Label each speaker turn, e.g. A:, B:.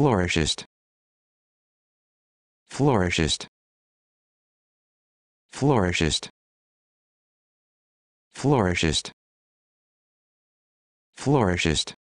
A: Florishist. Florishist. Florishist. Florishist. Florishist.